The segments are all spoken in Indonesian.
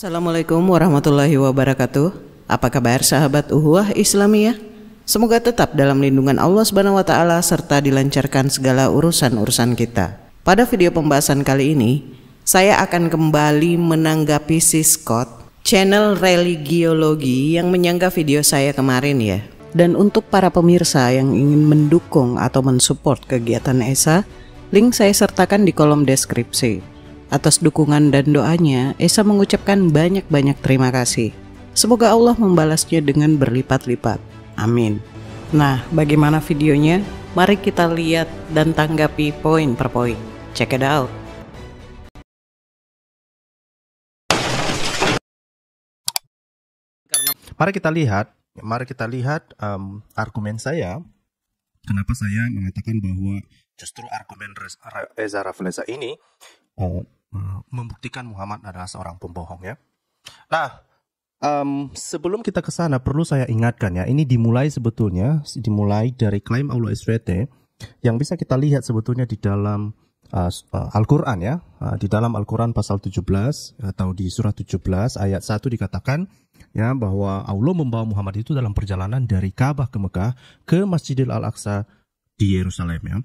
Assalamualaikum warahmatullahi wabarakatuh. Apa kabar sahabat Uhuah Islamiyah? Semoga tetap dalam lindungan Allah Subhanahu wa taala serta dilancarkan segala urusan-urusan kita. Pada video pembahasan kali ini, saya akan kembali menanggapi si Scott, channel religiologi yang menyanggah video saya kemarin ya. Dan untuk para pemirsa yang ingin mendukung atau mensupport kegiatan ESA, link saya sertakan di kolom deskripsi. Atas dukungan dan doanya, Esa mengucapkan banyak-banyak terima kasih. Semoga Allah membalasnya dengan berlipat-lipat. Amin. Nah, bagaimana videonya? Mari kita lihat dan tanggapi poin per poin. Check it out. Mari kita lihat, mari kita lihat um, argumen saya. Kenapa saya mengatakan bahwa justru argumen Reza Rafleza ini uh, Hmm, membuktikan Muhammad adalah seorang pembohong ya. Nah, um, sebelum kita ke sana perlu saya ingatkan ya, ini dimulai sebetulnya dimulai dari klaim Allah SWT yang bisa kita lihat sebetulnya di dalam uh, Al-Qur'an ya. Uh, di dalam Al-Qur'an pasal 17 atau di surah 17 ayat 1 dikatakan ya bahwa Allah membawa Muhammad itu dalam perjalanan dari Ka'bah ke Mekah ke Masjidil Al-Aqsa di Yerusalem ya.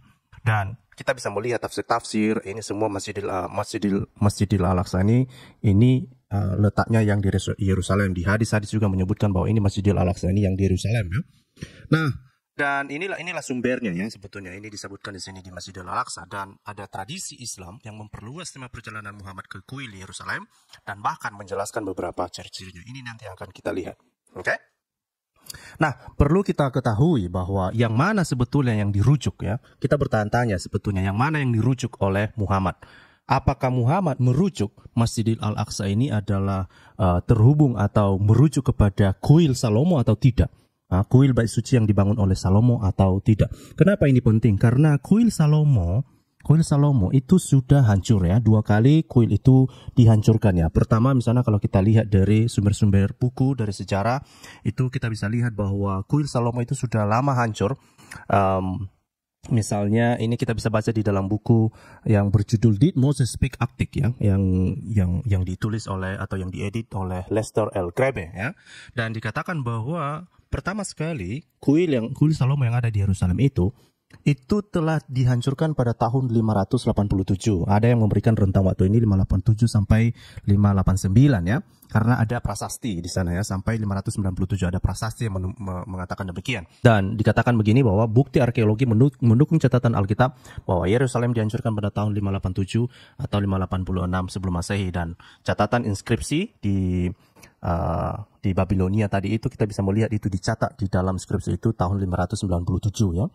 Dan kita bisa melihat tafsir-tafsir ini semua Masjidil eh, Masjidil Masjidil Al-Aqsa ini ini uh, eh, letaknya yang di Yerusalem. Di hadis-hadis juga menyebutkan bahwa ini Masjidil Al-Aqsa ini yang di Yerusalem ya. Nah, dan inilah inilah sumbernya ya sebetulnya ini disebutkan di sini di Masjidil Al-Aqsa dan ada tradisi Islam yang memperluas tema perjalanan Muhammad ke Kuil Yerusalem dan bahkan menjelaskan beberapa ciri-cirinya. Ini nanti akan kita lihat. Oke? Okay? Nah, perlu kita ketahui bahwa yang mana sebetulnya yang dirujuk ya. Kita bertanya tanya sebetulnya yang mana yang dirujuk oleh Muhammad. Apakah Muhammad merujuk Masjidil Al-Aqsa ini adalah uh, terhubung atau merujuk kepada kuil Salomo atau tidak? Nah, kuil bait suci yang dibangun oleh Salomo atau tidak? Kenapa ini penting? Karena kuil Salomo Kuil Salomo itu sudah hancur ya. Dua kali kuil itu dihancurkan ya. Pertama misalnya kalau kita lihat dari sumber-sumber buku dari sejarah itu kita bisa lihat bahwa kuil Salomo itu sudah lama hancur. Um, Misalnya ini kita bisa baca di dalam buku yang berjudul Did Moses Speak Arctic ya yang yang yang ditulis oleh atau yang diedit oleh Lester L. Grebe ya dan dikatakan bahwa pertama sekali kuil yang kuil Salomo yang ada di Yerusalem itu itu telah dihancurkan pada tahun 587. Ada yang memberikan rentang waktu ini 587 sampai 589 ya. Karena ada prasasti di sana ya sampai 597 ada prasasti yang mengatakan demikian. Dan dikatakan begini bahwa bukti arkeologi mendukung catatan Alkitab bahwa Yerusalem dihancurkan pada tahun 587 atau 586 sebelum Masehi dan catatan inskripsi di uh, di Babilonia tadi itu kita bisa melihat itu dicatat di dalam skripsi itu tahun 597 ya.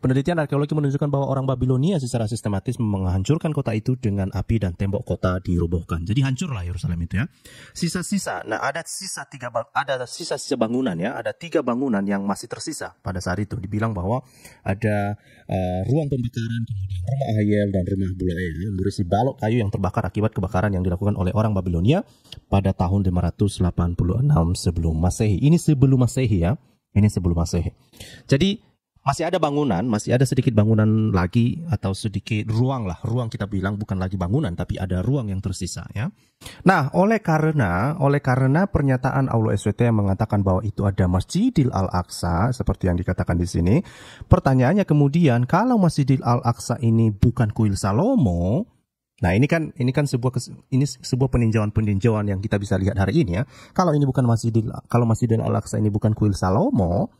Penelitian arkeologi menunjukkan bahwa orang Babilonia secara sistematis menghancurkan kota itu dengan api dan tembok kota dirobohkan. Jadi hancurlah Yerusalem itu ya. Sisa-sisa. Nah, ada sisa tiga ada sisa-sisa bangunan ya. Ada tiga bangunan yang masih tersisa pada saat itu. Dibilang bahwa ada uh, ruang pembakaran, rumah Ahyel dan rumah Bulael. Ya, yang berisi balok kayu yang terbakar akibat kebakaran yang dilakukan oleh orang Babilonia pada tahun 586 sebelum Masehi. Ini sebelum Masehi ya. Ini sebelum Masehi. Jadi masih ada bangunan, masih ada sedikit bangunan lagi atau sedikit ruang lah, ruang kita bilang bukan lagi bangunan tapi ada ruang yang tersisa ya. Nah, oleh karena oleh karena pernyataan Allah SWT yang mengatakan bahwa itu ada Masjidil Al-Aqsa seperti yang dikatakan di sini, pertanyaannya kemudian kalau Masjidil Al-Aqsa ini bukan kuil Salomo, Nah ini kan ini kan sebuah ini sebuah peninjauan peninjauan yang kita bisa lihat hari ini ya. Kalau ini bukan Masjidil kalau Masjidil Al Aqsa ini bukan kuil Salomo,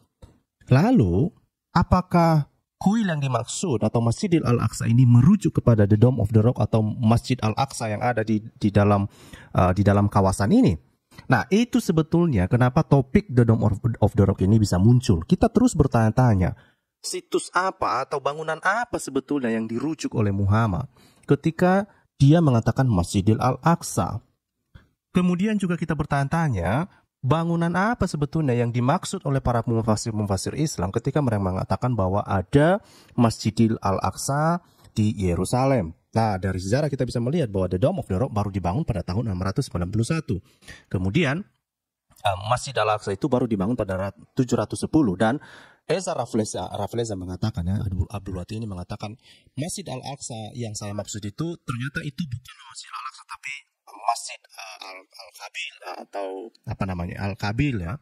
lalu apakah kuil yang dimaksud atau Masjidil Al-Aqsa ini merujuk kepada The Dome of the Rock atau Masjid Al-Aqsa yang ada di di dalam uh, di dalam kawasan ini. Nah, itu sebetulnya kenapa topik The Dome of, of the Rock ini bisa muncul. Kita terus bertanya-tanya, situs apa atau bangunan apa sebetulnya yang dirujuk oleh Muhammad ketika dia mengatakan Masjidil Al-Aqsa. Kemudian juga kita bertanya-tanya, bangunan apa sebetulnya yang dimaksud oleh para mufasir-mufasir Islam ketika mereka mengatakan bahwa ada Masjidil Al-Aqsa di Yerusalem. Nah, dari sejarah kita bisa melihat bahwa The Dome of the Rock baru dibangun pada tahun 691. Kemudian eh, Masjid Al-Aqsa itu baru dibangun pada 710 dan Ezra Rafleza, Rafleza mengatakan ya, Abdul, Abdul Wati ini mengatakan Masjid Al-Aqsa yang saya maksud itu ternyata itu bukan Masjid Al-Aqsa tapi masjid eh, al al eh, atau apa namanya ya. eh, al kabil ya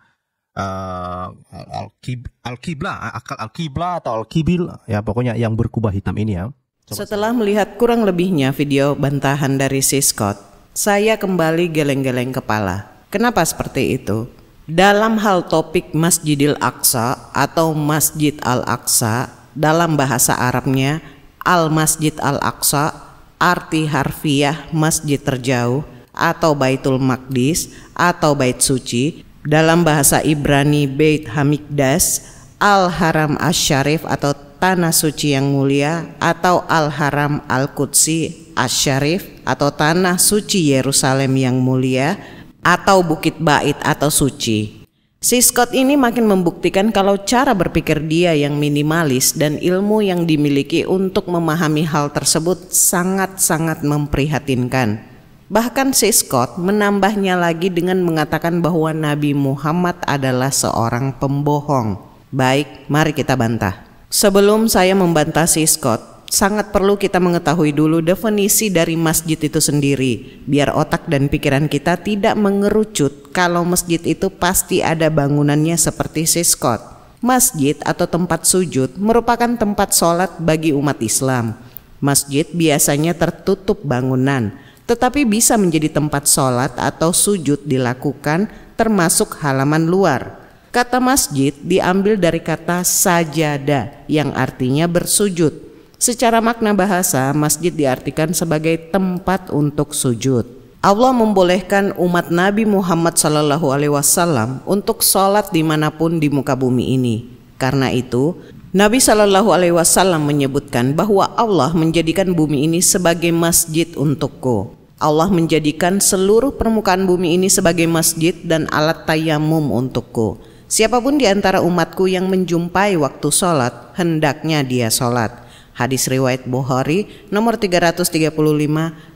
al kibla akal al kibla atau al kibil ya pokoknya yang berkubah hitam ini ya Coba setelah saya. melihat kurang lebihnya video bantahan dari si Scott saya kembali geleng-geleng kepala kenapa seperti itu dalam hal topik Masjidil Aqsa atau Masjid Al-Aqsa dalam bahasa Arabnya Al-Masjid Al-Aqsa arti harfiah masjid terjauh atau Baitul Maqdis atau Bait Suci dalam bahasa Ibrani bait Hamikdas Al-Haram Asyarif atau Tanah Suci yang mulia atau Al-Haram Al-Qudsi Asyarif atau Tanah Suci Yerusalem yang mulia atau Bukit Bait atau Suci Si Scott ini makin membuktikan kalau cara berpikir dia yang minimalis dan ilmu yang dimiliki untuk memahami hal tersebut sangat-sangat memprihatinkan. Bahkan si Scott menambahnya lagi dengan mengatakan bahwa Nabi Muhammad adalah seorang pembohong. Baik, mari kita bantah. Sebelum saya membantah si Scott, sangat perlu kita mengetahui dulu definisi dari masjid itu sendiri biar otak dan pikiran kita tidak mengerucut kalau masjid itu pasti ada bangunannya seperti siskot. Masjid atau tempat sujud merupakan tempat sholat bagi umat Islam. Masjid biasanya tertutup bangunan, tetapi bisa menjadi tempat sholat atau sujud dilakukan termasuk halaman luar. Kata masjid diambil dari kata sajada yang artinya bersujud. Secara makna bahasa, masjid diartikan sebagai tempat untuk sujud. Allah membolehkan umat Nabi Muhammad Shallallahu Alaihi Wasallam untuk sholat dimanapun di muka bumi ini. Karena itu, Nabi Shallallahu Alaihi Wasallam menyebutkan bahwa Allah menjadikan bumi ini sebagai masjid untukku. Allah menjadikan seluruh permukaan bumi ini sebagai masjid dan alat tayamum untukku. Siapapun di antara umatku yang menjumpai waktu sholat, hendaknya dia sholat hadis riwayat Bukhari nomor 335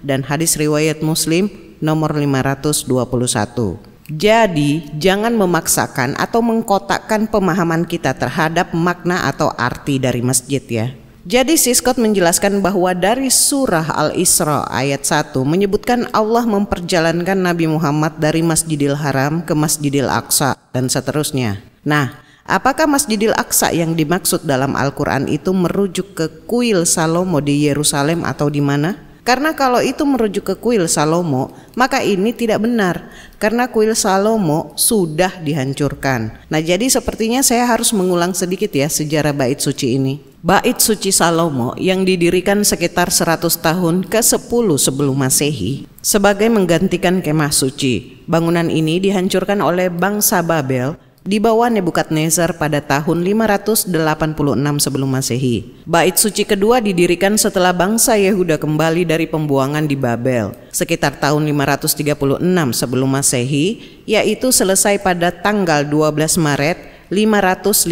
dan hadis riwayat Muslim nomor 521. Jadi, jangan memaksakan atau mengkotakkan pemahaman kita terhadap makna atau arti dari masjid ya. Jadi Scott menjelaskan bahwa dari surah Al-Isra ayat 1 menyebutkan Allah memperjalankan Nabi Muhammad dari Masjidil Haram ke Masjidil Aqsa dan seterusnya. Nah, Apakah Masjidil Aqsa yang dimaksud dalam Al-Quran itu merujuk ke kuil Salomo di Yerusalem atau di mana? Karena kalau itu merujuk ke kuil Salomo, maka ini tidak benar karena kuil Salomo sudah dihancurkan. Nah, jadi sepertinya saya harus mengulang sedikit ya sejarah bait suci ini. Bait suci Salomo yang didirikan sekitar 100 tahun ke-10 sebelum Masehi sebagai menggantikan kemah suci. Bangunan ini dihancurkan oleh bangsa Babel di bawah Nebukadnezar pada tahun 586 sebelum Masehi. Bait suci kedua didirikan setelah bangsa Yehuda kembali dari pembuangan di Babel sekitar tahun 536 sebelum Masehi, yaitu selesai pada tanggal 12 Maret 515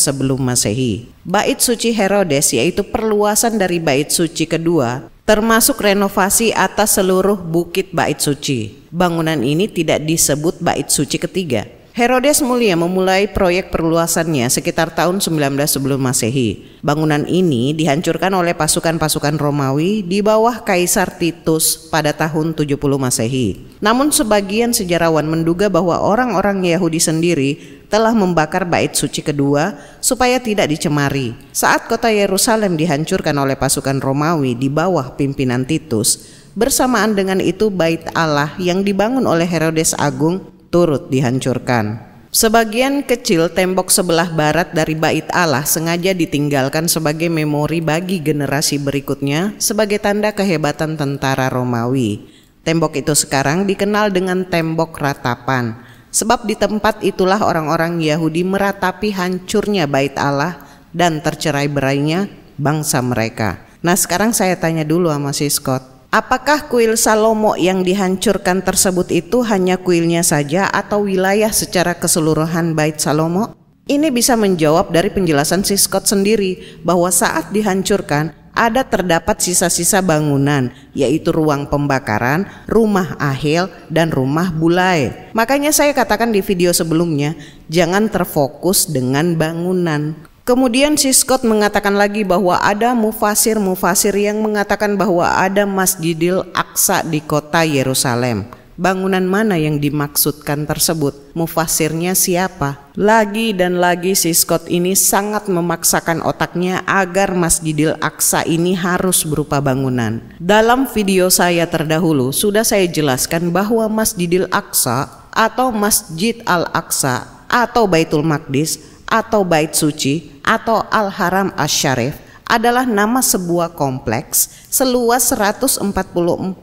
sebelum Masehi. Bait suci Herodes yaitu perluasan dari bait suci kedua, termasuk renovasi atas seluruh bukit bait suci. Bangunan ini tidak disebut bait suci ketiga. Herodes Mulia memulai proyek perluasannya sekitar tahun 19 sebelum Masehi. Bangunan ini dihancurkan oleh pasukan-pasukan Romawi di bawah Kaisar Titus pada tahun 70 Masehi. Namun sebagian sejarawan menduga bahwa orang-orang Yahudi sendiri telah membakar bait suci kedua supaya tidak dicemari. Saat kota Yerusalem dihancurkan oleh pasukan Romawi di bawah pimpinan Titus, bersamaan dengan itu bait Allah yang dibangun oleh Herodes Agung turut dihancurkan. Sebagian kecil tembok sebelah barat dari Bait Allah sengaja ditinggalkan sebagai memori bagi generasi berikutnya sebagai tanda kehebatan tentara Romawi. Tembok itu sekarang dikenal dengan tembok ratapan, sebab di tempat itulah orang-orang Yahudi meratapi hancurnya Bait Allah dan tercerai berainya bangsa mereka. Nah, sekarang saya tanya dulu sama si Scott. Apakah kuil Salomo yang dihancurkan tersebut itu hanya kuilnya saja atau wilayah secara keseluruhan Bait Salomo? Ini bisa menjawab dari penjelasan si Scott sendiri bahwa saat dihancurkan ada terdapat sisa-sisa bangunan yaitu ruang pembakaran, rumah ahil, dan rumah bulai. Makanya saya katakan di video sebelumnya, jangan terfokus dengan bangunan. Kemudian si Scott mengatakan lagi bahwa ada mufasir-mufasir yang mengatakan bahwa ada Masjidil Aqsa di kota Yerusalem. Bangunan mana yang dimaksudkan tersebut? Mufasirnya siapa? Lagi dan lagi si Scott ini sangat memaksakan otaknya agar Masjidil Aqsa ini harus berupa bangunan. Dalam video saya terdahulu sudah saya jelaskan bahwa Masjidil Aqsa atau Masjid Al-Aqsa atau Baitul Maqdis atau bait suci atau Al-Haram Asy-Syarif adalah nama sebuah kompleks seluas 144.000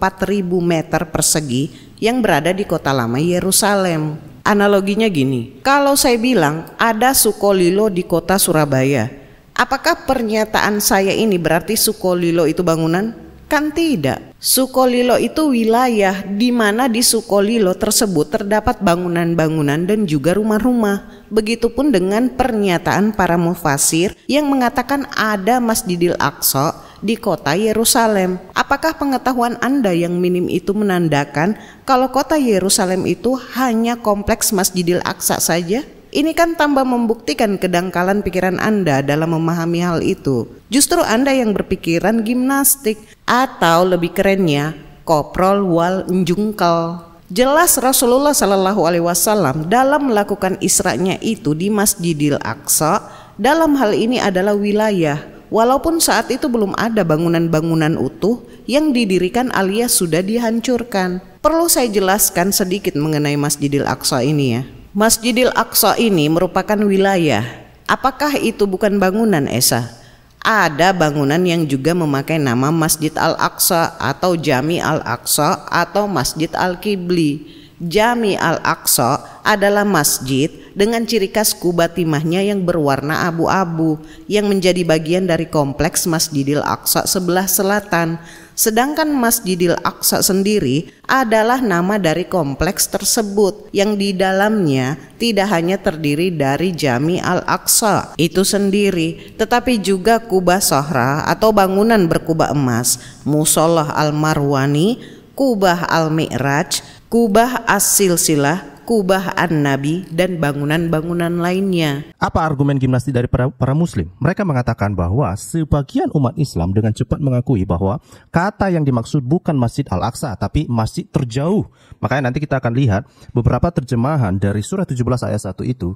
meter persegi yang berada di kota lama Yerusalem. Analoginya gini, kalau saya bilang ada Sukolilo di kota Surabaya, apakah pernyataan saya ini berarti Sukolilo itu bangunan? Kan tidak. Sukolilo itu wilayah di mana di Sukolilo tersebut terdapat bangunan-bangunan dan juga rumah-rumah. Begitupun dengan pernyataan para mufasir yang mengatakan ada Masjidil Aqsa di kota Yerusalem. Apakah pengetahuan Anda yang minim itu menandakan kalau kota Yerusalem itu hanya kompleks Masjidil Aqsa saja? Ini kan tambah membuktikan kedangkalan pikiran Anda dalam memahami hal itu. Justru Anda yang berpikiran gimnastik atau lebih kerennya koprol wal njungkel. Jelas Rasulullah Shallallahu Alaihi Wasallam dalam melakukan isra'nya itu di Masjidil Aqsa dalam hal ini adalah wilayah walaupun saat itu belum ada bangunan-bangunan utuh yang didirikan alias sudah dihancurkan. Perlu saya jelaskan sedikit mengenai Masjidil Aqsa ini ya. Masjidil Aqsa ini merupakan wilayah. Apakah itu bukan bangunan Esa? Ada bangunan yang juga memakai nama Masjid Al-Aqsa atau Jami Al-Aqsa atau Masjid al Kibli. Jami Al-Aqsa adalah masjid dengan ciri khas kubah timahnya yang berwarna abu-abu yang menjadi bagian dari kompleks Masjidil Aqsa sebelah selatan Sedangkan Masjidil Aqsa sendiri adalah nama dari kompleks tersebut yang di dalamnya tidak hanya terdiri dari Jami Al-Aqsa itu sendiri, tetapi juga kubah sohra atau bangunan berkubah emas, musolah Al-Marwani, kubah Al-Mi'raj, kubah As-Silsilah, kubah An-Nabi dan bangunan-bangunan lainnya. Apa argumen gimnasti dari para, para muslim? Mereka mengatakan bahwa sebagian umat Islam dengan cepat mengakui bahwa kata yang dimaksud bukan Masjid Al-Aqsa tapi masjid terjauh. Makanya nanti kita akan lihat beberapa terjemahan dari surah 17 ayat 1 itu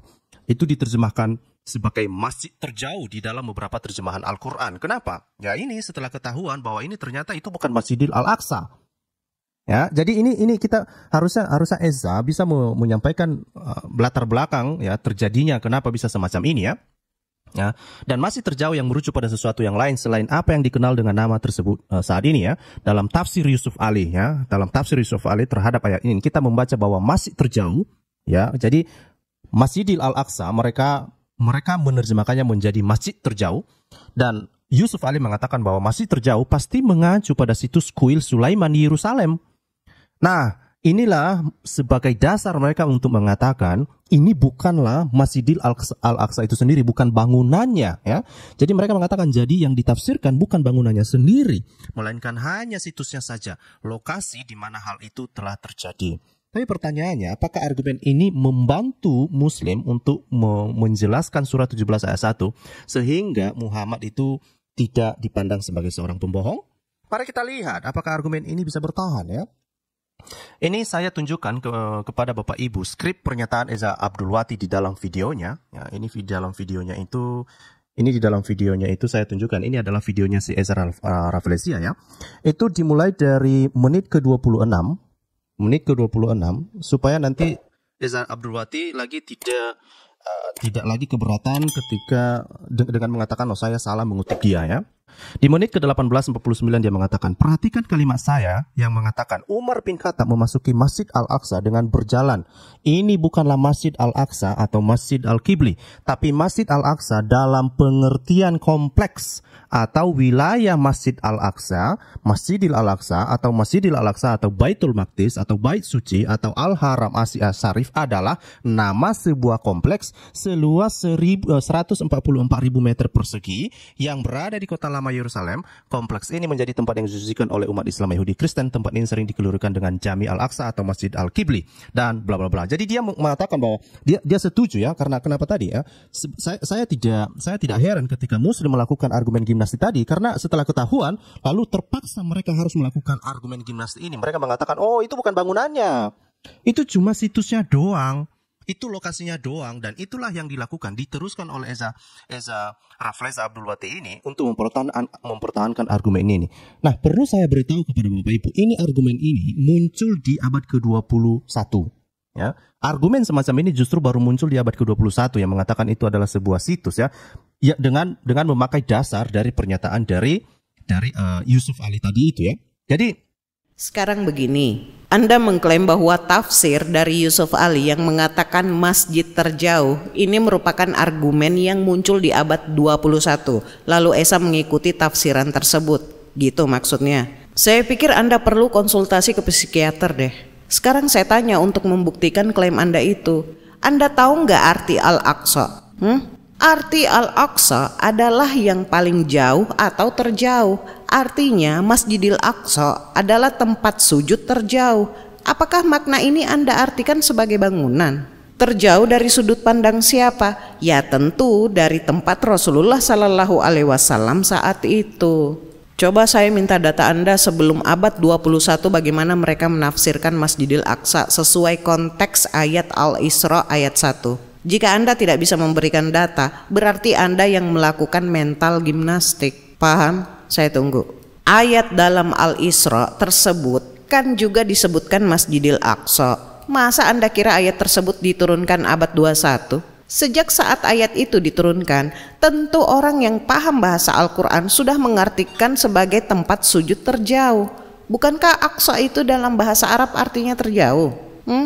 itu diterjemahkan sebagai masjid terjauh di dalam beberapa terjemahan Al-Quran. Kenapa? Ya ini setelah ketahuan bahwa ini ternyata itu bukan Masjidil Al-Aqsa. Ya, jadi ini ini kita harusnya harusnya Eza bisa me, menyampaikan uh, eh, latar belakang ya terjadinya kenapa bisa semacam ini ya. Ya, dan masih terjauh yang merujuk pada sesuatu yang lain selain apa yang dikenal dengan nama tersebut uh, saat ini ya dalam tafsir Yusuf Ali ya dalam tafsir Yusuf Ali terhadap ayat ini kita membaca bahwa masih terjauh ya jadi Masjidil Al Aqsa mereka mereka menerjemahkannya menjadi masjid terjauh dan Yusuf Ali mengatakan bahwa masih terjauh pasti mengacu pada situs kuil Sulaiman di Yerusalem Nah, inilah sebagai dasar mereka untuk mengatakan ini bukanlah Masjidil Al-Aqsa itu sendiri, bukan bangunannya ya. Jadi mereka mengatakan jadi yang ditafsirkan bukan bangunannya sendiri, melainkan hanya situsnya saja, lokasi di mana hal itu telah terjadi. Tapi pertanyaannya, apakah argumen ini membantu Muslim untuk menjelaskan surah 17 ayat 1 sehingga Muhammad itu tidak dipandang sebagai seorang pembohong? Mari kita lihat apakah argumen ini bisa bertahan ya. Ini saya tunjukkan ke, kepada Bapak Ibu skrip pernyataan Eza Abdulwati di dalam videonya. Ya, ini di dalam videonya itu ini di dalam videonya itu saya tunjukkan. Ini adalah videonya si Eza Raf, eh, Raflesia ya. Itu dimulai dari menit ke-26, menit ke-26 supaya nanti Eza Abdulwati lagi tidak uh, tidak lagi keberatan ketika dengan mengatakan oh saya salah mengutip dia ya. Di menit ke-18.49 dia mengatakan, perhatikan kalimat saya yang mengatakan Umar bin Khattab memasuki Masjid Al-Aqsa dengan berjalan. Ini bukanlah Masjid Al-Aqsa atau Masjid al kibli tapi Masjid Al-Aqsa dalam pengertian kompleks atau wilayah Masjid Al-Aqsa, Masjidil Al-Aqsa atau Masjidil Al-Aqsa atau Baitul Maqdis atau Bait Suci atau Al-Haram Asia Sarif adalah nama sebuah kompleks seluas 144.000 eh, meter persegi yang berada di kota lama Yerusalem, kompleks ini menjadi tempat yang disusikan oleh umat Islam Yahudi Kristen. Tempat ini sering dikelurukan dengan Jami Al-Aqsa atau Masjid al Kibli dan bla bla bla. Jadi dia mengatakan bahwa dia dia setuju ya karena kenapa tadi ya? Saya, saya tidak saya tidak heran ketika Muslim melakukan argumen gimnasti tadi karena setelah ketahuan lalu terpaksa mereka harus melakukan argumen gimnasti ini. Mereka mengatakan, "Oh, itu bukan bangunannya. Itu cuma situsnya doang." Itu lokasinya doang dan itulah yang dilakukan diteruskan oleh Eza Eza Rafles Abdul Wati ini untuk mempertahankan mempertahankan argumen ini. Nah, perlu saya beritahu kepada Bapak Ibu, ini argumen ini muncul di abad ke-21 ya. Argumen semacam ini justru baru muncul di abad ke-21 yang mengatakan itu adalah sebuah situs ya. Ya dengan dengan memakai dasar dari pernyataan dari dari uh, Yusuf Ali tadi itu ya. Jadi sekarang begini, anda mengklaim bahwa tafsir dari Yusuf Ali yang mengatakan masjid terjauh ini merupakan argumen yang muncul di abad 21. Lalu Esa mengikuti tafsiran tersebut. Gitu maksudnya. Saya pikir Anda perlu konsultasi ke psikiater deh. Sekarang saya tanya untuk membuktikan klaim Anda itu. Anda tahu nggak arti Al-Aqsa? Hmm? Arti Al-Aqsa adalah yang paling jauh atau terjauh. Artinya Masjidil Aqsa adalah tempat sujud terjauh. Apakah makna ini Anda artikan sebagai bangunan? Terjauh dari sudut pandang siapa? Ya tentu dari tempat Rasulullah Sallallahu Alaihi Wasallam saat itu. Coba saya minta data Anda sebelum abad 21 bagaimana mereka menafsirkan Masjidil Aqsa sesuai konteks ayat Al-Isra ayat 1. Jika Anda tidak bisa memberikan data, berarti Anda yang melakukan mental gimnastik. Paham? Saya tunggu. Ayat dalam Al-Isra tersebut kan juga disebutkan Masjidil Aqsa. Masa Anda kira ayat tersebut diturunkan abad 21? Sejak saat ayat itu diturunkan, tentu orang yang paham bahasa Al-Quran sudah mengartikan sebagai tempat sujud terjauh. Bukankah Aqsa itu dalam bahasa Arab artinya terjauh? Hmm?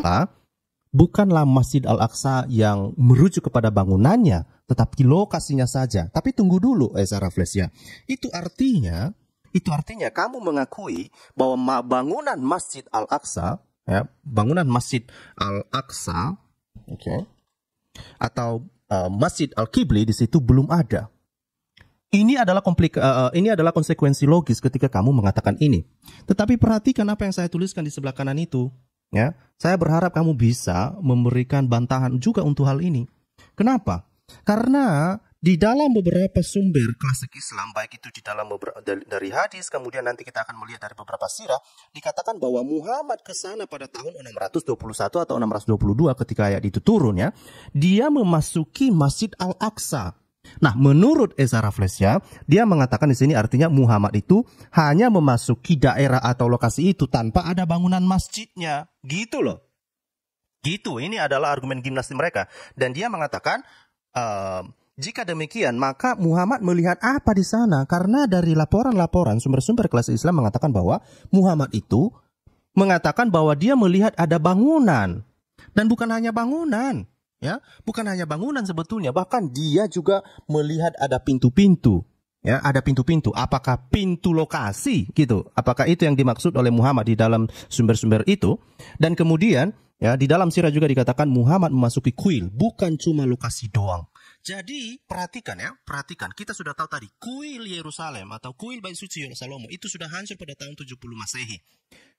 bukanlah Masjid Al-Aqsa yang merujuk kepada bangunannya, tetapi lokasinya saja. Tapi tunggu dulu, eh, Esa ya. Itu artinya, itu artinya kamu mengakui bahwa bangunan Masjid Al-Aqsa, ya, bangunan Masjid Al-Aqsa, oke, okay, atau uh, Masjid Al-Qibli di situ belum ada. Ini adalah komplik, uh, ini adalah konsekuensi logis ketika kamu mengatakan ini. Tetapi perhatikan apa yang saya tuliskan di sebelah kanan itu. Ya, saya berharap kamu bisa memberikan bantahan juga untuk hal ini. Kenapa? Karena di dalam beberapa sumber klasik Islam baik itu di dalam dari hadis kemudian nanti kita akan melihat dari beberapa sirah dikatakan bahwa Muhammad ke sana pada tahun 621 atau 622 ketika ayat itu turun ya dia memasuki Masjid Al-Aqsa Nah, menurut Ezra Flesia, dia mengatakan di sini artinya Muhammad itu hanya memasuki daerah atau lokasi itu tanpa ada bangunan masjidnya. Gitu loh. Gitu, ini adalah argumen gimnastik mereka. Dan dia mengatakan, ehm, jika demikian, maka Muhammad melihat apa di sana? Karena dari laporan-laporan sumber-sumber kelas Islam mengatakan bahwa Muhammad itu mengatakan bahwa dia melihat ada bangunan. Dan bukan hanya bangunan ya bukan hanya bangunan sebetulnya bahkan dia juga melihat ada pintu-pintu ya ada pintu-pintu apakah pintu lokasi gitu apakah itu yang dimaksud oleh Muhammad di dalam sumber-sumber itu dan kemudian ya di dalam sirah juga dikatakan Muhammad memasuki kuil bukan cuma lokasi doang jadi perhatikan ya, perhatikan. Kita sudah tahu tadi kuil Yerusalem atau kuil Bait Suci Salomo itu sudah hancur pada tahun 70 Masehi.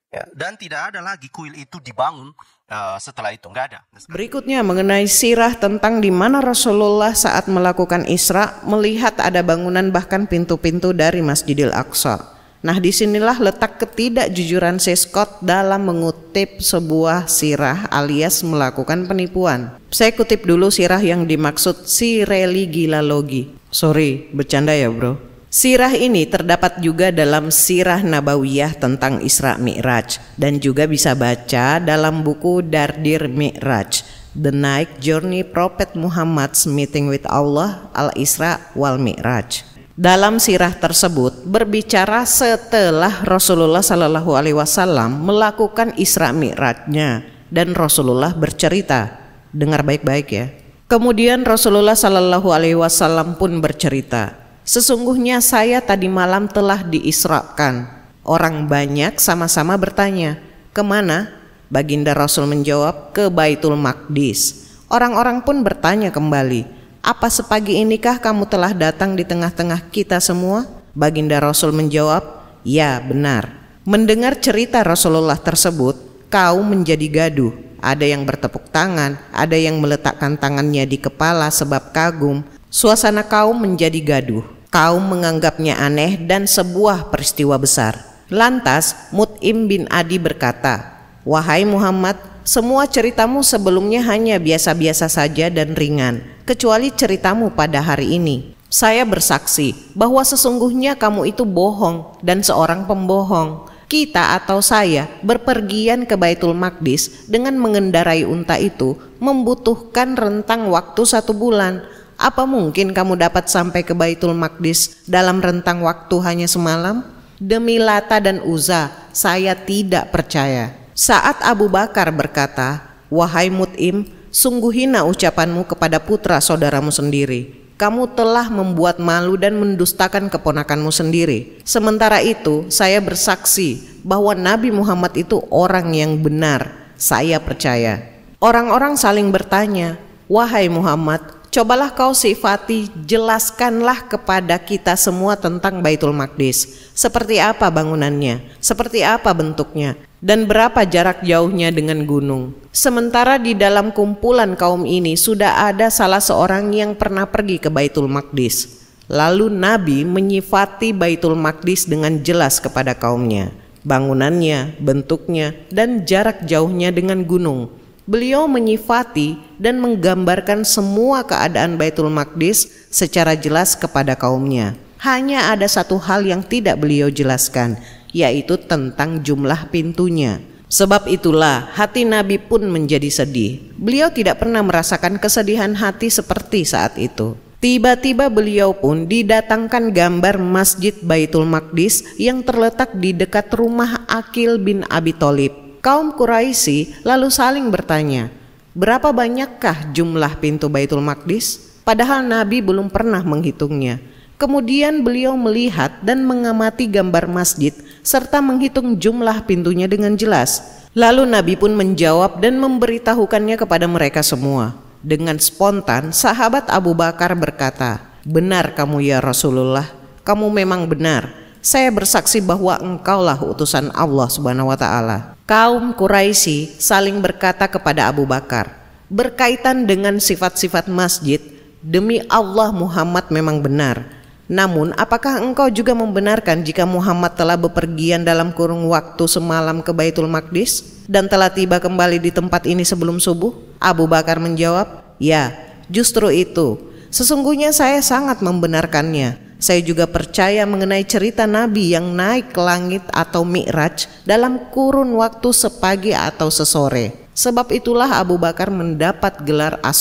Ya. Dan tidak ada lagi kuil itu dibangun uh, setelah itu, nggak ada. Berikutnya mengenai sirah tentang di mana Rasulullah saat melakukan Isra melihat ada bangunan bahkan pintu-pintu dari Masjidil Aqsa. Nah disinilah letak ketidakjujuran si Scott dalam mengutip sebuah sirah alias melakukan penipuan. Saya kutip dulu sirah yang dimaksud si religi lalogi. Sorry, bercanda ya bro. Sirah ini terdapat juga dalam Sirah Nabawiyah tentang Isra Mi'raj dan juga bisa baca dalam buku Dardir Mi'raj The Night Journey Prophet Muhammad's Meeting with Allah Al-Isra wal Mi'raj. Dalam sirah tersebut berbicara setelah Rasulullah Shallallahu Alaihi Wasallam melakukan Isra Mi'rajnya dan Rasulullah bercerita. Dengar baik-baik ya. Kemudian Rasulullah Shallallahu Alaihi Wasallam pun bercerita Sesungguhnya saya tadi malam telah diisrakan. Orang banyak sama-sama bertanya, kemana? Baginda Rasul menjawab, ke Baitul Maqdis. Orang-orang pun bertanya kembali, apa sepagi inikah kamu telah datang di tengah-tengah kita semua? Baginda Rasul menjawab, ya benar. Mendengar cerita Rasulullah tersebut, kau menjadi gaduh. Ada yang bertepuk tangan, ada yang meletakkan tangannya di kepala sebab kagum. Suasana kaum menjadi gaduh kaum menganggapnya aneh dan sebuah peristiwa besar. Lantas Mut'im bin Adi berkata, Wahai Muhammad, semua ceritamu sebelumnya hanya biasa-biasa saja dan ringan, kecuali ceritamu pada hari ini. Saya bersaksi bahwa sesungguhnya kamu itu bohong dan seorang pembohong. Kita atau saya berpergian ke Baitul Maqdis dengan mengendarai unta itu membutuhkan rentang waktu satu bulan apa mungkin kamu dapat sampai ke Baitul Maqdis dalam rentang waktu hanya semalam? Demi Lata dan Uza, saya tidak percaya. Saat Abu Bakar berkata, Wahai Mut'im, sungguh hina ucapanmu kepada putra saudaramu sendiri. Kamu telah membuat malu dan mendustakan keponakanmu sendiri. Sementara itu, saya bersaksi bahwa Nabi Muhammad itu orang yang benar. Saya percaya. Orang-orang saling bertanya, "Wahai Muhammad, Cobalah kau sifati, jelaskanlah kepada kita semua tentang Baitul Maqdis. Seperti apa bangunannya? Seperti apa bentuknya? Dan berapa jarak jauhnya dengan gunung? Sementara di dalam kumpulan kaum ini sudah ada salah seorang yang pernah pergi ke Baitul Maqdis. Lalu Nabi menyifati Baitul Maqdis dengan jelas kepada kaumnya, bangunannya, bentuknya, dan jarak jauhnya dengan gunung. Beliau menyifati dan menggambarkan semua keadaan Baitul Maqdis secara jelas kepada kaumnya. Hanya ada satu hal yang tidak beliau jelaskan, yaitu tentang jumlah pintunya. Sebab itulah hati Nabi pun menjadi sedih. Beliau tidak pernah merasakan kesedihan hati seperti saat itu. Tiba-tiba beliau pun didatangkan gambar Masjid Baitul Maqdis yang terletak di dekat rumah Akil bin Abi Thalib kaum Quraisy lalu saling bertanya, "Berapa banyakkah jumlah pintu Baitul Maqdis?" Padahal Nabi belum pernah menghitungnya. Kemudian beliau melihat dan mengamati gambar masjid serta menghitung jumlah pintunya dengan jelas. Lalu Nabi pun menjawab dan memberitahukannya kepada mereka semua. Dengan spontan, sahabat Abu Bakar berkata, "Benar kamu ya Rasulullah, kamu memang benar." Saya bersaksi bahwa engkaulah utusan Allah Subhanahu wa taala. Kaum Quraisy saling berkata kepada Abu Bakar, berkaitan dengan sifat-sifat masjid, demi Allah Muhammad memang benar. Namun, apakah engkau juga membenarkan jika Muhammad telah bepergian dalam kurung waktu semalam ke Baitul Maqdis dan telah tiba kembali di tempat ini sebelum subuh? Abu Bakar menjawab, "Ya, justru itu. Sesungguhnya saya sangat membenarkannya." Saya juga percaya mengenai cerita Nabi yang naik ke langit atau mi'raj dalam kurun waktu sepagi atau sesore. Sebab itulah Abu Bakar mendapat gelar as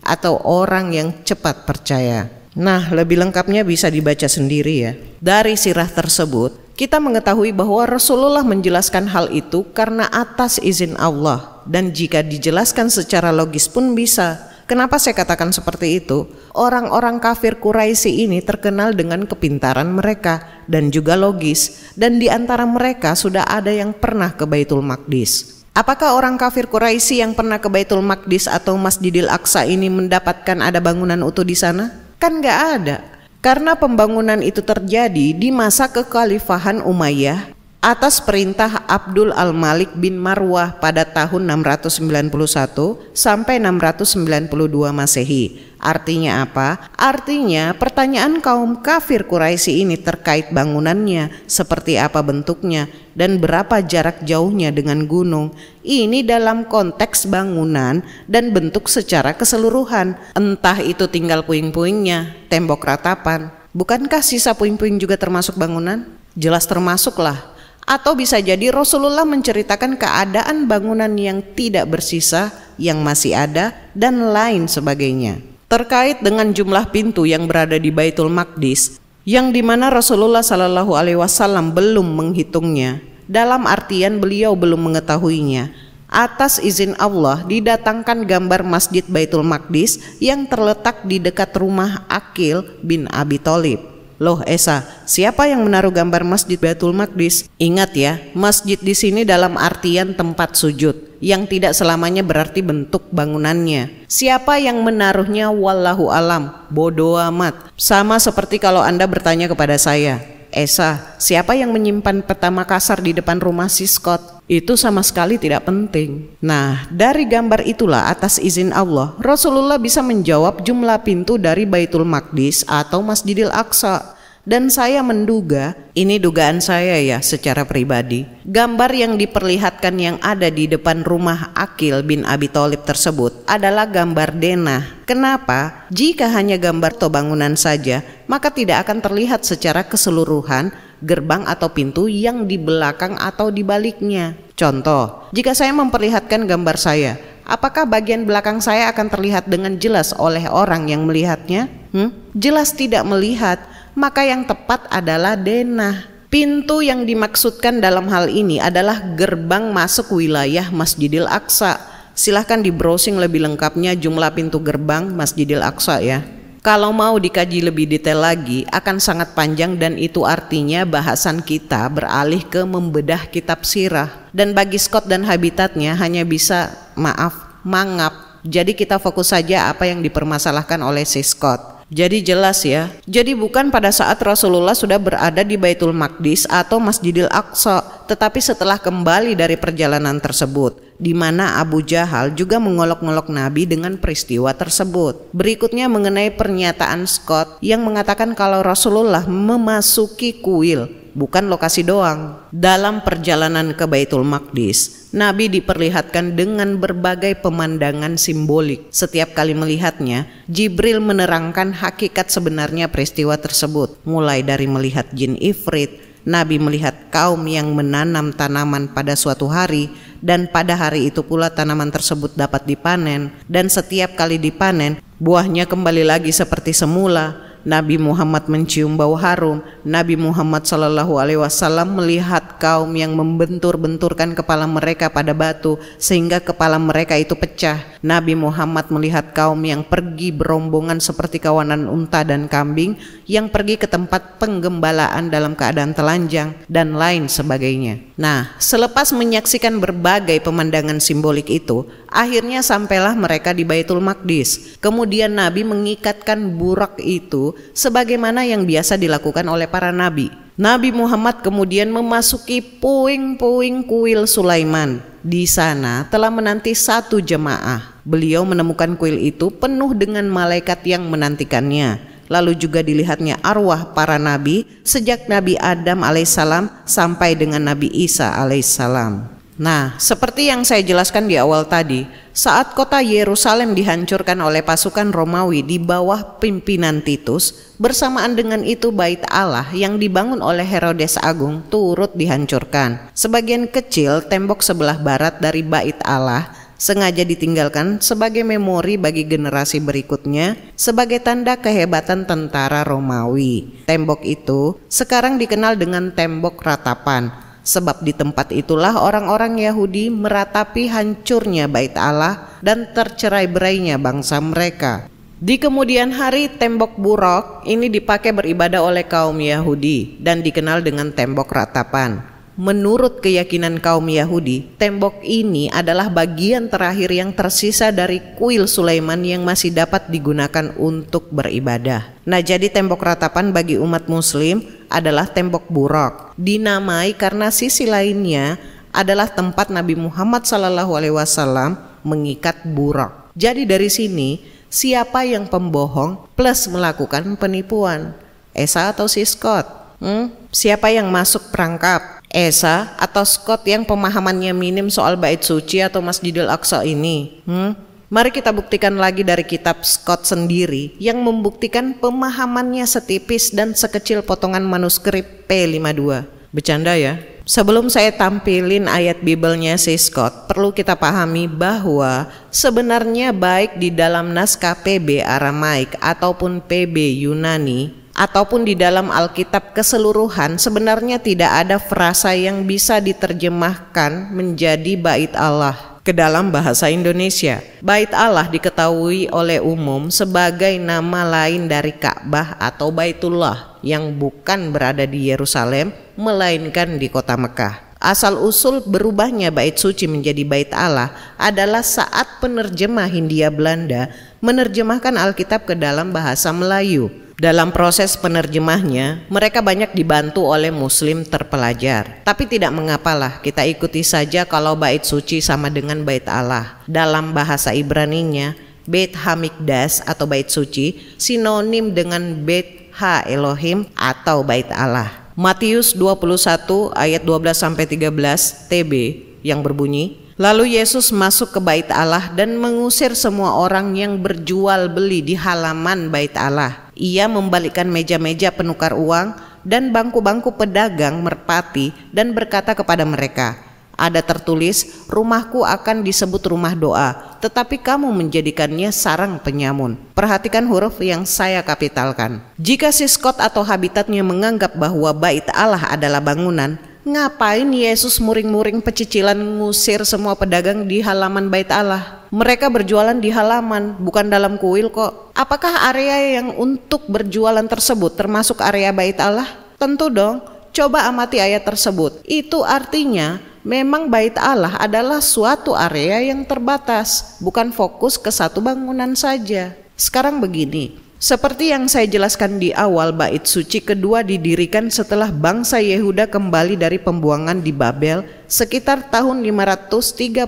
atau orang yang cepat percaya. Nah, lebih lengkapnya bisa dibaca sendiri ya. Dari sirah tersebut, kita mengetahui bahwa Rasulullah menjelaskan hal itu karena atas izin Allah dan jika dijelaskan secara logis pun bisa Kenapa saya katakan seperti itu? Orang-orang kafir Quraisy ini terkenal dengan kepintaran mereka dan juga logis dan di antara mereka sudah ada yang pernah ke Baitul Maqdis. Apakah orang kafir Quraisy yang pernah ke Baitul Maqdis atau Masjidil Aqsa ini mendapatkan ada bangunan utuh di sana? Kan nggak ada. Karena pembangunan itu terjadi di masa kekhalifahan Umayyah atas perintah Abdul Al-Malik bin Marwah pada tahun 691 sampai 692 Masehi. Artinya apa? Artinya pertanyaan kaum kafir Quraisy ini terkait bangunannya, seperti apa bentuknya, dan berapa jarak jauhnya dengan gunung. Ini dalam konteks bangunan dan bentuk secara keseluruhan. Entah itu tinggal puing-puingnya, tembok ratapan. Bukankah sisa puing-puing juga termasuk bangunan? Jelas termasuklah atau bisa jadi Rasulullah menceritakan keadaan bangunan yang tidak bersisa, yang masih ada, dan lain sebagainya. Terkait dengan jumlah pintu yang berada di Baitul Maqdis, yang dimana Rasulullah Shallallahu Alaihi Wasallam belum menghitungnya, dalam artian beliau belum mengetahuinya. Atas izin Allah didatangkan gambar Masjid Baitul Maqdis yang terletak di dekat rumah Akil bin Abi Thalib. Loh Esa, siapa yang menaruh gambar Masjid Baitul Maqdis? Ingat ya, masjid di sini dalam artian tempat sujud yang tidak selamanya berarti bentuk bangunannya. Siapa yang menaruhnya wallahu alam, bodoh amat. Sama seperti kalau Anda bertanya kepada saya, Esa, siapa yang menyimpan peta Makassar di depan rumah si Scott? itu sama sekali tidak penting. Nah, dari gambar itulah atas izin Allah, Rasulullah bisa menjawab jumlah pintu dari Baitul Maqdis atau Masjidil Aqsa. Dan saya menduga, ini dugaan saya ya secara pribadi, gambar yang diperlihatkan yang ada di depan rumah Akil bin Abi Thalib tersebut adalah gambar denah. Kenapa? Jika hanya gambar atau bangunan saja, maka tidak akan terlihat secara keseluruhan gerbang atau pintu yang di belakang atau di baliknya. Contoh, jika saya memperlihatkan gambar saya, apakah bagian belakang saya akan terlihat dengan jelas oleh orang yang melihatnya? Hmm? Jelas tidak melihat, maka yang tepat adalah denah. Pintu yang dimaksudkan dalam hal ini adalah gerbang masuk wilayah Masjidil Aqsa. Silahkan di browsing lebih lengkapnya jumlah pintu gerbang Masjidil Aqsa ya. Kalau mau dikaji lebih detail lagi akan sangat panjang dan itu artinya bahasan kita beralih ke membedah kitab sirah. Dan bagi Scott dan habitatnya hanya bisa maaf mangap. Jadi kita fokus saja apa yang dipermasalahkan oleh si Scott. Jadi jelas ya. Jadi bukan pada saat Rasulullah sudah berada di Baitul Maqdis atau Masjidil Aqsa, tetapi setelah kembali dari perjalanan tersebut, di mana Abu Jahal juga mengolok-olok Nabi dengan peristiwa tersebut. Berikutnya mengenai pernyataan Scott yang mengatakan kalau Rasulullah memasuki kuil bukan lokasi doang. Dalam perjalanan ke Baitul Maqdis, Nabi diperlihatkan dengan berbagai pemandangan simbolik. Setiap kali melihatnya, Jibril menerangkan hakikat sebenarnya peristiwa tersebut, mulai dari melihat jin ifrit, Nabi melihat kaum yang menanam tanaman pada suatu hari dan pada hari itu pula tanaman tersebut dapat dipanen dan setiap kali dipanen buahnya kembali lagi seperti semula Nabi Muhammad mencium bau harum, Nabi Muhammad Shallallahu Alaihi Wasallam melihat kaum yang membentur-benturkan kepala mereka pada batu sehingga kepala mereka itu pecah. Nabi Muhammad melihat kaum yang pergi berombongan seperti kawanan unta dan kambing yang pergi ke tempat penggembalaan dalam keadaan telanjang dan lain sebagainya. Nah, selepas menyaksikan berbagai pemandangan simbolik itu, akhirnya sampailah mereka di Baitul Maqdis. Kemudian Nabi mengikatkan burak itu sebagaimana yang biasa dilakukan oleh para nabi. Nabi Muhammad kemudian memasuki puing-puing kuil Sulaiman. Di sana telah menanti satu jemaah. Beliau menemukan kuil itu penuh dengan malaikat yang menantikannya. Lalu juga dilihatnya arwah para nabi sejak Nabi Adam alaihissalam sampai dengan Nabi Isa alaihissalam. Nah, seperti yang saya jelaskan di awal tadi, saat kota Yerusalem dihancurkan oleh pasukan Romawi di bawah pimpinan Titus, bersamaan dengan itu bait Allah yang dibangun oleh Herodes Agung turut dihancurkan. Sebagian kecil tembok sebelah barat dari bait Allah sengaja ditinggalkan sebagai memori bagi generasi berikutnya sebagai tanda kehebatan tentara Romawi. Tembok itu sekarang dikenal dengan tembok ratapan Sebab di tempat itulah orang-orang Yahudi meratapi hancurnya bait Allah dan tercerai berainya bangsa mereka. Di kemudian hari tembok buruk ini dipakai beribadah oleh kaum Yahudi dan dikenal dengan tembok ratapan. Menurut keyakinan kaum Yahudi, tembok ini adalah bagian terakhir yang tersisa dari kuil Sulaiman yang masih dapat digunakan untuk beribadah. Nah, jadi tembok ratapan bagi umat Muslim adalah tembok buruk, dinamai karena sisi lainnya adalah tempat Nabi Muhammad SAW mengikat buruk. Jadi, dari sini, siapa yang pembohong plus melakukan penipuan? Esa atau Scott? Hmm? Siapa yang masuk perangkap? Esa atau Scott yang pemahamannya minim soal bait suci atau Masjidil Aqsa ini? Hmm? Mari kita buktikan lagi dari kitab Scott sendiri yang membuktikan pemahamannya setipis dan sekecil potongan manuskrip P52. Bercanda ya? Sebelum saya tampilin ayat Bibelnya si Scott, perlu kita pahami bahwa sebenarnya baik di dalam naskah PB Aramaik ataupun PB Yunani, ataupun di dalam Alkitab keseluruhan sebenarnya tidak ada frasa yang bisa diterjemahkan menjadi bait Allah ke dalam bahasa Indonesia. Bait Allah diketahui oleh umum sebagai nama lain dari Ka'bah atau Baitullah yang bukan berada di Yerusalem melainkan di kota Mekah. Asal-usul berubahnya bait suci menjadi bait Allah adalah saat penerjemah Hindia Belanda menerjemahkan Alkitab ke dalam bahasa Melayu dalam proses penerjemahnya, mereka banyak dibantu oleh muslim terpelajar. Tapi tidak mengapalah, kita ikuti saja kalau bait suci sama dengan bait Allah. Dalam bahasa Ibraninya, bait Hamikdas atau bait suci sinonim dengan bait Ha Elohim atau bait Allah. Matius 21 ayat 12 sampai 13 TB yang berbunyi Lalu Yesus masuk ke Bait Allah dan mengusir semua orang yang berjual beli di halaman Bait Allah. Ia membalikkan meja-meja penukar uang dan bangku-bangku pedagang merpati dan berkata kepada mereka, "Ada tertulis, rumahku akan disebut rumah doa, tetapi kamu menjadikannya sarang penyamun." Perhatikan huruf yang saya kapitalkan. Jika si Scott atau habitatnya menganggap bahwa Bait Allah adalah bangunan, Ngapain Yesus muring-muring pecicilan ngusir semua pedagang di halaman Bait Allah? Mereka berjualan di halaman, bukan dalam kuil kok. Apakah area yang untuk berjualan tersebut termasuk area Bait Allah? Tentu dong. Coba amati ayat tersebut. Itu artinya memang Bait Allah adalah suatu area yang terbatas, bukan fokus ke satu bangunan saja. Sekarang begini, seperti yang saya jelaskan di awal, bait suci kedua didirikan setelah bangsa Yehuda kembali dari pembuangan di Babel sekitar tahun 536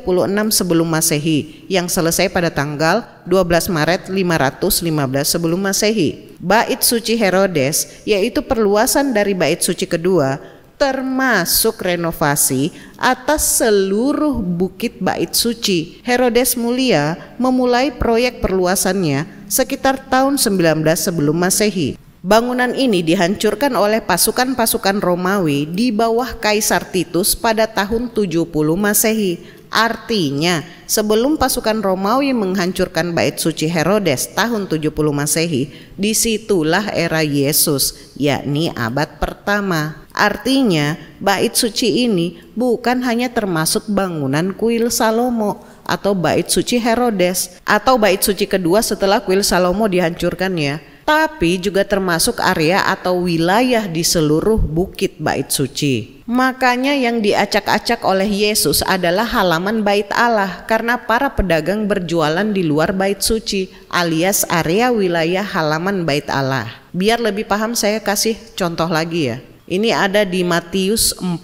sebelum Masehi yang selesai pada tanggal 12 Maret 515 sebelum Masehi. Bait suci Herodes yaitu perluasan dari bait suci kedua termasuk renovasi atas seluruh bukit bait suci. Herodes Mulia memulai proyek perluasannya sekitar tahun 19 sebelum Masehi. Bangunan ini dihancurkan oleh pasukan-pasukan Romawi di bawah Kaisar Titus pada tahun 70 Masehi. Artinya, sebelum pasukan Romawi menghancurkan bait suci Herodes tahun 70 Masehi, disitulah era Yesus, yakni abad pertama. Artinya, bait suci ini bukan hanya termasuk bangunan kuil Salomo, atau bait suci Herodes atau bait suci kedua setelah kuil Salomo dihancurkannya, tapi juga termasuk area atau wilayah di seluruh bukit bait suci. Makanya yang diacak-acak oleh Yesus adalah halaman bait Allah karena para pedagang berjualan di luar bait suci alias area wilayah halaman bait Allah. Biar lebih paham saya kasih contoh lagi ya. Ini ada di Matius 4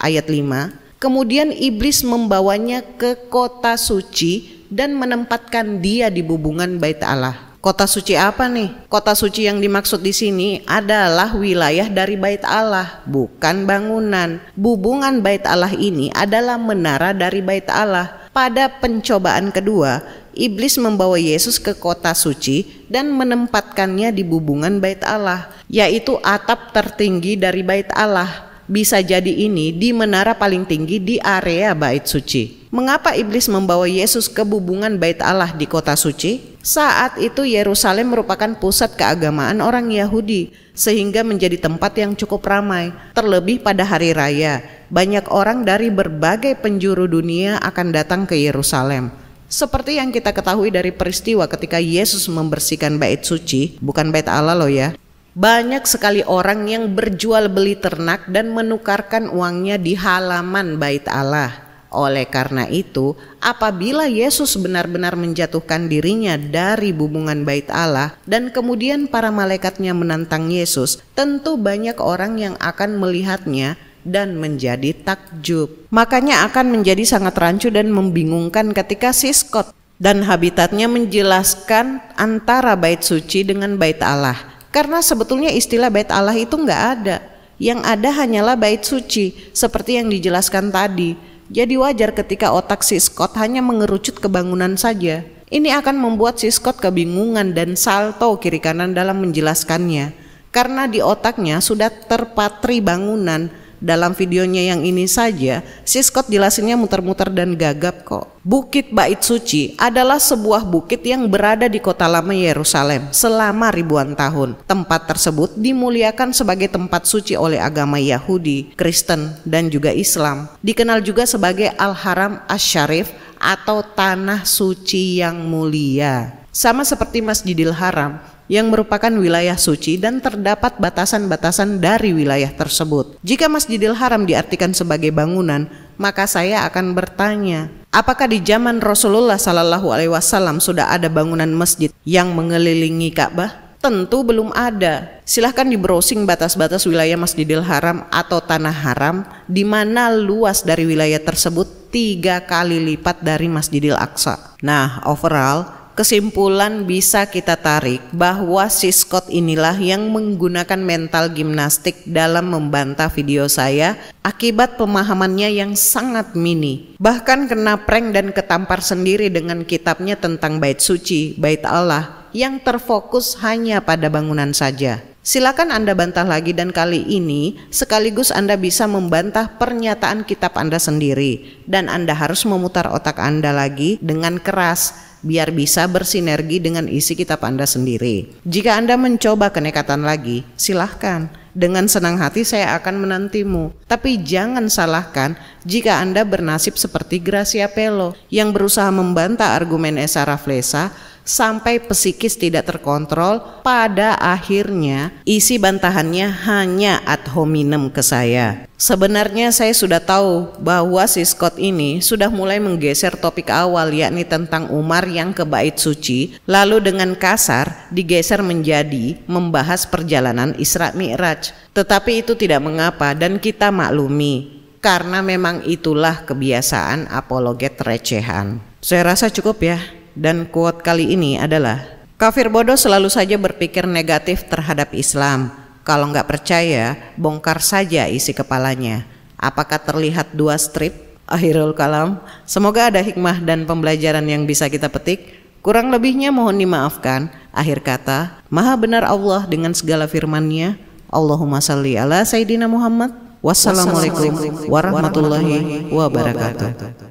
ayat 5 Kemudian iblis membawanya ke kota suci dan menempatkan dia di bubungan bait Allah. Kota suci apa nih? Kota suci yang dimaksud di sini adalah wilayah dari Bait Allah, bukan bangunan. Bubungan Bait Allah ini adalah menara dari Bait Allah. Pada pencobaan kedua, iblis membawa Yesus ke kota suci dan menempatkannya di bubungan Bait Allah, yaitu atap tertinggi dari Bait Allah bisa jadi ini di menara paling tinggi di area bait suci. Mengapa iblis membawa Yesus ke bubungan bait Allah di kota suci? Saat itu Yerusalem merupakan pusat keagamaan orang Yahudi, sehingga menjadi tempat yang cukup ramai, terlebih pada hari raya. Banyak orang dari berbagai penjuru dunia akan datang ke Yerusalem. Seperti yang kita ketahui dari peristiwa ketika Yesus membersihkan bait suci, bukan bait Allah loh ya, banyak sekali orang yang berjual beli ternak dan menukarkan uangnya di halaman Bait Allah. Oleh karena itu, apabila Yesus benar-benar menjatuhkan dirinya dari hubungan Bait Allah dan kemudian para malaikatnya menantang Yesus, tentu banyak orang yang akan melihatnya dan menjadi takjub. Makanya akan menjadi sangat rancu dan membingungkan ketika Siskot dan habitatnya menjelaskan antara bait suci dengan bait Allah karena sebetulnya istilah bait Allah itu nggak ada. Yang ada hanyalah bait suci seperti yang dijelaskan tadi. Jadi wajar ketika otak si Scott hanya mengerucut ke bangunan saja. Ini akan membuat si Scott kebingungan dan salto kiri kanan dalam menjelaskannya. Karena di otaknya sudah terpatri bangunan, dalam videonya yang ini saja, si Scott jelasinnya muter-muter dan gagap kok. Bukit Bait Suci adalah sebuah bukit yang berada di kota lama Yerusalem selama ribuan tahun. Tempat tersebut dimuliakan sebagai tempat suci oleh agama Yahudi, Kristen, dan juga Islam. Dikenal juga sebagai Al-Haram Asy-Syarif atau tanah suci yang mulia. Sama seperti Masjidil Haram, yang merupakan wilayah suci dan terdapat batasan-batasan dari wilayah tersebut. Jika Masjidil Haram diartikan sebagai bangunan, maka saya akan bertanya, apakah di zaman Rasulullah Shallallahu alaihi wasallam sudah ada bangunan masjid yang mengelilingi Ka'bah? Tentu belum ada. Silahkan dibrowsing batas-batas wilayah Masjidil Haram atau Tanah Haram, di mana luas dari wilayah tersebut tiga kali lipat dari Masjidil Aqsa. Nah, overall, kesimpulan bisa kita tarik bahwa si Scott inilah yang menggunakan mental gimnastik dalam membantah video saya akibat pemahamannya yang sangat mini. Bahkan kena prank dan ketampar sendiri dengan kitabnya tentang bait suci, bait Allah yang terfokus hanya pada bangunan saja. Silakan Anda bantah lagi dan kali ini sekaligus Anda bisa membantah pernyataan kitab Anda sendiri dan Anda harus memutar otak Anda lagi dengan keras biar bisa bersinergi dengan isi kitab Anda sendiri. Jika Anda mencoba kenekatan lagi, silahkan. Dengan senang hati saya akan menantimu. Tapi jangan salahkan jika Anda bernasib seperti Gracia Pelo yang berusaha membantah argumen Esa Raflesa sampai psikis tidak terkontrol, pada akhirnya isi bantahannya hanya ad hominem ke saya. Sebenarnya saya sudah tahu bahwa si Scott ini sudah mulai menggeser topik awal yakni tentang Umar yang ke bait suci lalu dengan kasar digeser menjadi membahas perjalanan Isra Mi'raj. Tetapi itu tidak mengapa dan kita maklumi karena memang itulah kebiasaan apologet recehan. Saya rasa cukup ya dan kuat kali ini adalah Kafir bodoh selalu saja berpikir negatif terhadap Islam. Kalau nggak percaya, bongkar saja isi kepalanya. Apakah terlihat dua strip? Akhirul kalam. Semoga ada hikmah dan pembelajaran yang bisa kita petik. Kurang lebihnya mohon dimaafkan. Akhir kata, maha benar Allah dengan segala firman-Nya. Allahumma salli ala Sayyidina Muhammad. Wassalamualaikum warahmatullahi wabarakatuh.